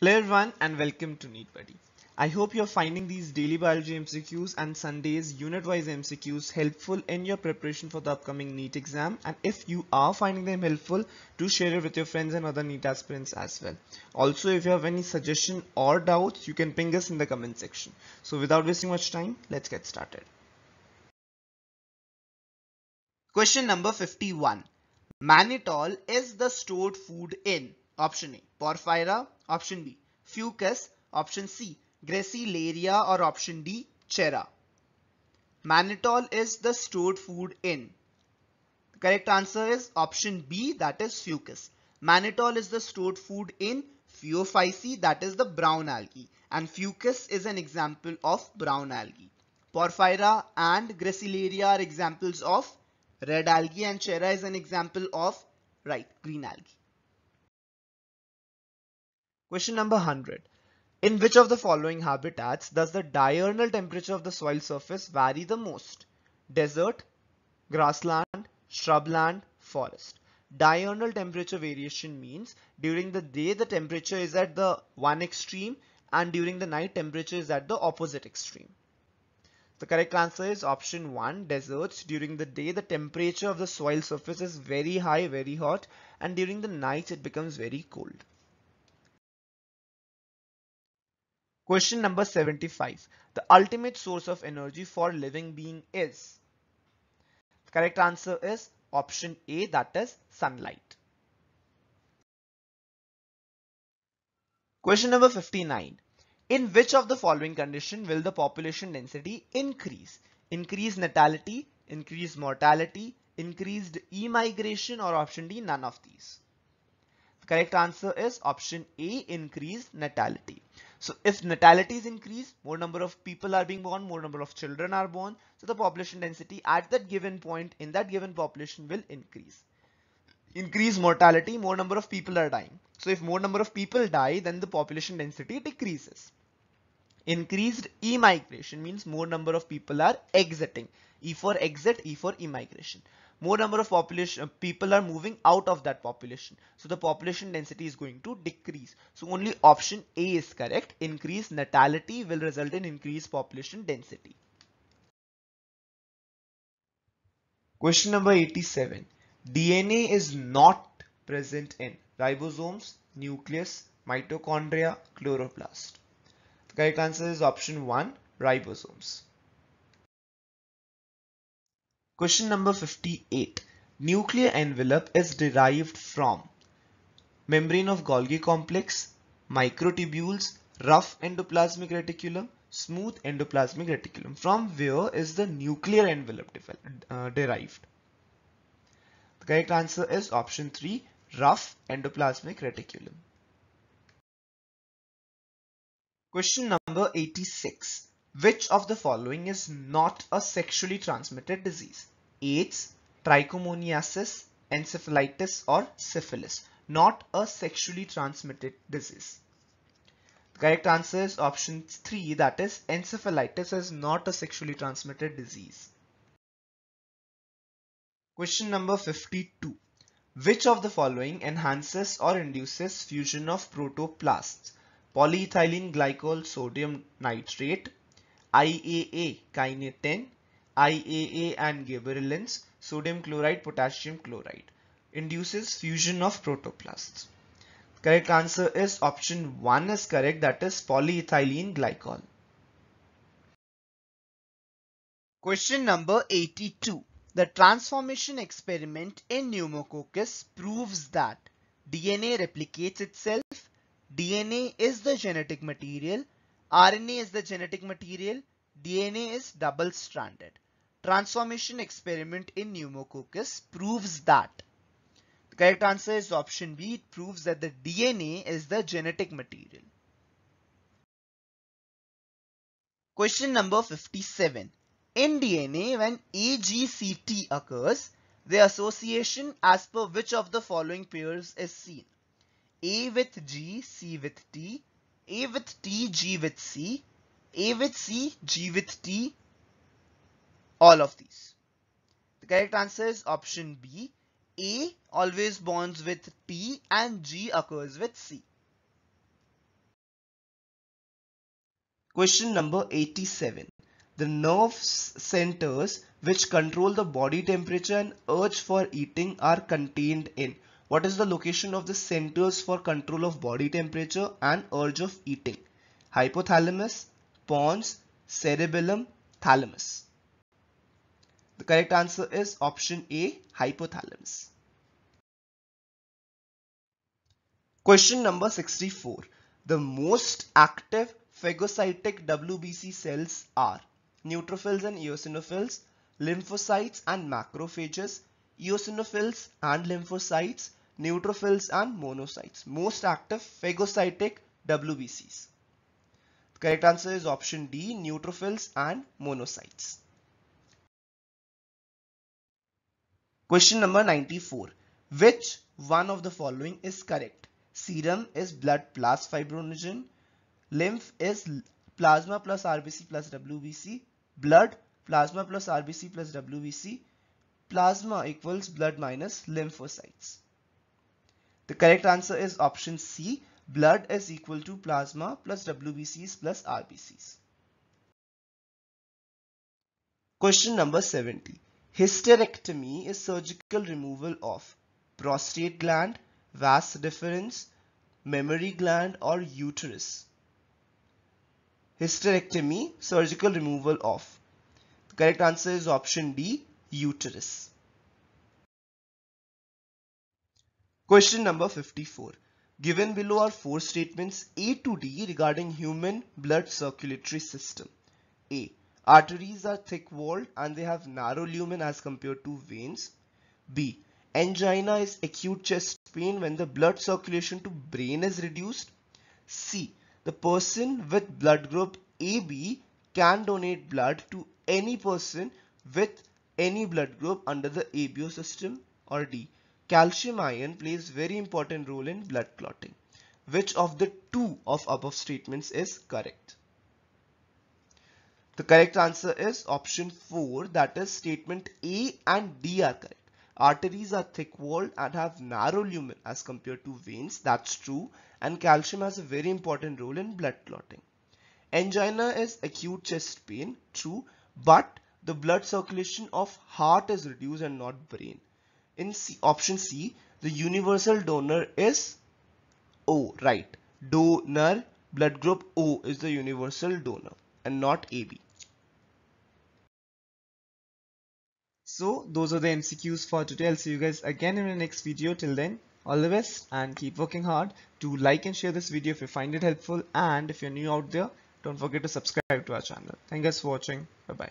Hello everyone and welcome to Neat Buddy. I hope you're finding these daily biology MCQs and Sunday's unit-wise MCQs helpful in your preparation for the upcoming NEET exam and if you are finding them helpful, do share it with your friends and other NEET aspirants as well. Also, if you have any suggestion or doubts, you can ping us in the comment section. So without wasting much time, let's get started. Question number 51. Mannitol is the stored food in Option A. Porphyra. Option B. Fucus. Option C. Gracilaria or option D. Chera. Mannitol is the stored food in. The correct answer is option B that is fucus. Mannitol is the stored food in Phaeophyce that is the brown algae and fucus is an example of brown algae. Porphyra and Gracilaria are examples of red algae and Chera is an example of right green algae. Question number 100. In which of the following habitats does the diurnal temperature of the soil surface vary the most? Desert, grassland, shrubland, forest. Diurnal temperature variation means during the day the temperature is at the one extreme and during the night temperature is at the opposite extreme. The correct answer is option 1 deserts. During the day the temperature of the soil surface is very high very hot and during the nights it becomes very cold. Question number 75. The ultimate source of energy for living being is? correct answer is option A that is sunlight. Question number 59. In which of the following condition will the population density increase? Increase natality, increased mortality, increased e-migration or option D none of these. correct answer is option A increased natality. So if natalities increase, more number of people are being born, more number of children are born. So the population density at that given point in that given population will increase. Increase mortality, more number of people are dying. So if more number of people die, then the population density decreases. Increased emigration means more number of people are exiting. E for exit, E for emigration more number of population uh, people are moving out of that population. So the population density is going to decrease. So only option A is correct. Increased natality will result in increased population density. Question number 87. DNA is not present in ribosomes, nucleus, mitochondria, chloroplast. The correct answer is option 1, ribosomes. Question number 58. Nuclear envelope is derived from membrane of Golgi complex, microtubules, rough endoplasmic reticulum, smooth endoplasmic reticulum. From where is the nuclear envelope uh, derived? The correct answer is option 3, rough endoplasmic reticulum. Question number 86. Which of the following is not a sexually transmitted disease? AIDS, trichomoniasis, encephalitis or syphilis. Not a sexually transmitted disease. The correct answer is option 3 that is encephalitis is not a sexually transmitted disease. Question number 52. Which of the following enhances or induces fusion of protoplasts? Polyethylene glycol sodium nitrate, IAA kinetin, IAA and Gibberellins, sodium chloride, potassium chloride. Induces fusion of protoplasts. Correct answer is option 1 is correct that is polyethylene glycol. Question number 82. The transformation experiment in pneumococcus proves that DNA replicates itself, DNA is the genetic material RNA is the genetic material, DNA is double-stranded. Transformation experiment in pneumococcus proves that. The correct answer is option B. It proves that the DNA is the genetic material. Question number 57. In DNA, when AGCT occurs, the association as per which of the following pairs is seen? A with G, C with T, a with T, G with C, A with C, G with T, all of these. The correct answer is option B. A always bonds with T and G occurs with C. Question number 87. The nerve centers which control the body temperature and urge for eating are contained in what is the location of the centers for control of body temperature and urge of eating? Hypothalamus, pons, cerebellum, thalamus. The correct answer is option A, hypothalamus. Question number 64. The most active phagocytic WBC cells are neutrophils and eosinophils, lymphocytes and macrophages, eosinophils and lymphocytes, neutrophils and monocytes. Most active phagocytic WBCs. The correct answer is option D, neutrophils and monocytes. Question number 94. Which one of the following is correct? Serum is blood plus fibrinogen. Lymph is plasma plus RBC plus WBC. Blood plasma plus RBC plus WBC. Plasma equals blood minus lymphocytes. The correct answer is option C. Blood is equal to plasma plus WBCs plus RBCs. Question number 70. Hysterectomy is surgical removal of prostate gland, vas deferens, memory gland or uterus. Hysterectomy, surgical removal of. The correct answer is option D, uterus. Question number 54. Given below are four statements A to D regarding human blood circulatory system. A. Arteries are thick-walled and they have narrow lumen as compared to veins. B. Angina is acute chest pain when the blood circulation to brain is reduced. C. The person with blood group AB can donate blood to any person with any blood group under the ABO system or D calcium ion plays very important role in blood clotting. Which of the two of above statements is correct? The correct answer is option 4 that is statement A and D are correct. Arteries are thick walled and have narrow lumen as compared to veins that's true and calcium has a very important role in blood clotting. Angina is acute chest pain true but the blood circulation of heart is reduced and not brain in C, option C, the universal donor is O, right? Donor, blood group O is the universal donor and not AB. So those are the MCQs for today. I'll see you guys again in the next video. Till then, all the best and keep working hard. Do like and share this video if you find it helpful and if you're new out there, don't forget to subscribe to our channel. Thank you guys for watching. Bye-bye.